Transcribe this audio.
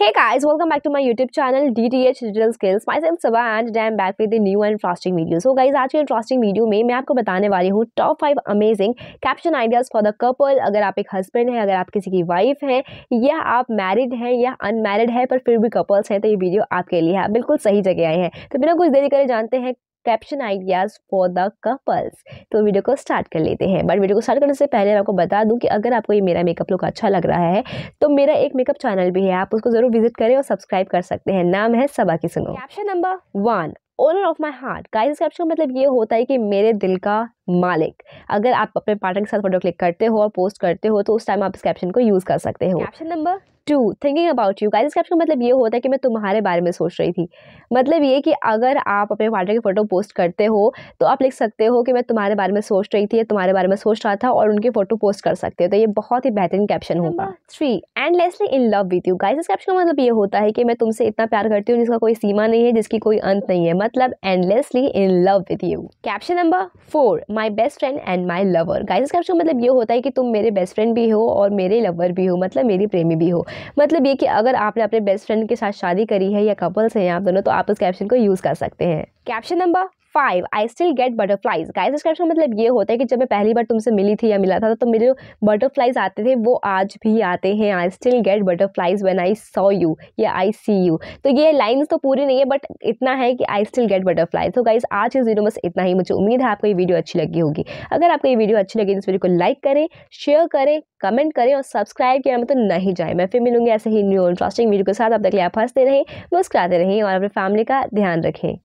Hey guys, welcome back to my YouTube channel DTH Digital Skills. Myself Sabah and today I'm back with a new and interesting video. So guys, आज के interesting video में मैं आपको बताने वाली हूँ top five amazing caption ideas for the couple अगर आप एक हस्बैंड हैं अगर आप किसी की वाइफ हैं या आप मैरिड हैं या अनमैरिड है पर फिर भी कपल्स हैं तो ये वीडियो आपके लिए है बिल्कुल सही जगह आए हैं तो बिना कुछ देरी करे जानते हैं caption ideas for the couples तो वीडियो को स्टार्ट कर लेते हैं बट वीडियो को स्टार्ट करने से पहले मैं आपको बता दूं कि अगर आपको ये मेरा मेकअप लुक अच्छा लग रहा है तो मेरा एक मेकअप चैनल भी है आप उसको ज़रूर विजिट करें और सब्सक्राइब कर सकते हैं नाम है सबा की सुनो caption number one owner of my heart का मतलब ये होता है कि मेरे दिल का मालिक अगर आप अपने पार्टनर के साथ फोटो क्लिक करते हो और पोस्ट करते हो तो उस टाइम आप इस कैप्शन को यूज़ कर सकते हो caption number two thinking about you guys caption का मतलब ये होता है कि मैं तुम्हारे बारे में सोच रही थी मतलब ये कि अगर आप अपने पार्टनर की फ़ोटो पोस्ट करते हो तो आप लिख सकते हो कि मैं तुम्हारे बारे में सोच रही थी तुम्हारे बारे में सोच रहा था और उनकी फ़ोटो पोस्ट कर सकते हो तो ये बहुत ही बेहतरीन कैप्शन होगा three endlessly in love with you guys caption का मतलब ये होता है कि मैं तुमसे इतना प्यार करती हूँ जिसका कोई सीमा नहीं है जिसकी कोई अंत नहीं है मतलब endlessly in love with you caption number four my best friend and my lover guys का मतलब ये होता है कि तुम मेरे बेस्ट फ्रेंड भी हो और मेरे लवर भी हो मतलब मेरी प्रेमी भी हो मतलब ये कि अगर आपने अपने बेस्ट फ्रेंड के साथ शादी करी है या कपल्स हैं आप दोनों तो आप उस कैप्शन को यूज़ कर सकते हैं caption number five I still get butterflies guys का मतलब ये होता है कि जब मैं पहली बार तुमसे मिली थी या मिला था तो मेरे जो बटरफ्लाइज आते थे वो आज भी आते हैं I still get butterflies when I saw you या आई सी यू तो ये लाइन्स तो पूरी नहीं है बट इतना है कि आई स्टिल गेट बटरफ्लाइज तो गाइज आज इस वीडियो में इतना ही मुझे उम्मीद है आपको ये वीडियो अच्छी लगी होगी अगर आपको ये वीडियो अच्छी लगी तो इस वीडियो को लाइक करें शेयर करें कमेंट करें और सब्सक्राइब किया मैं तो नहीं जाए मैं फिर मिलूंगी ऐसे ही न्यू इंटरेस्टिंग वीडियो के साथ अब तक लिए आप हंसते रहें मुस्कराते रहें और अपनी फैमिली का ध्यान रखें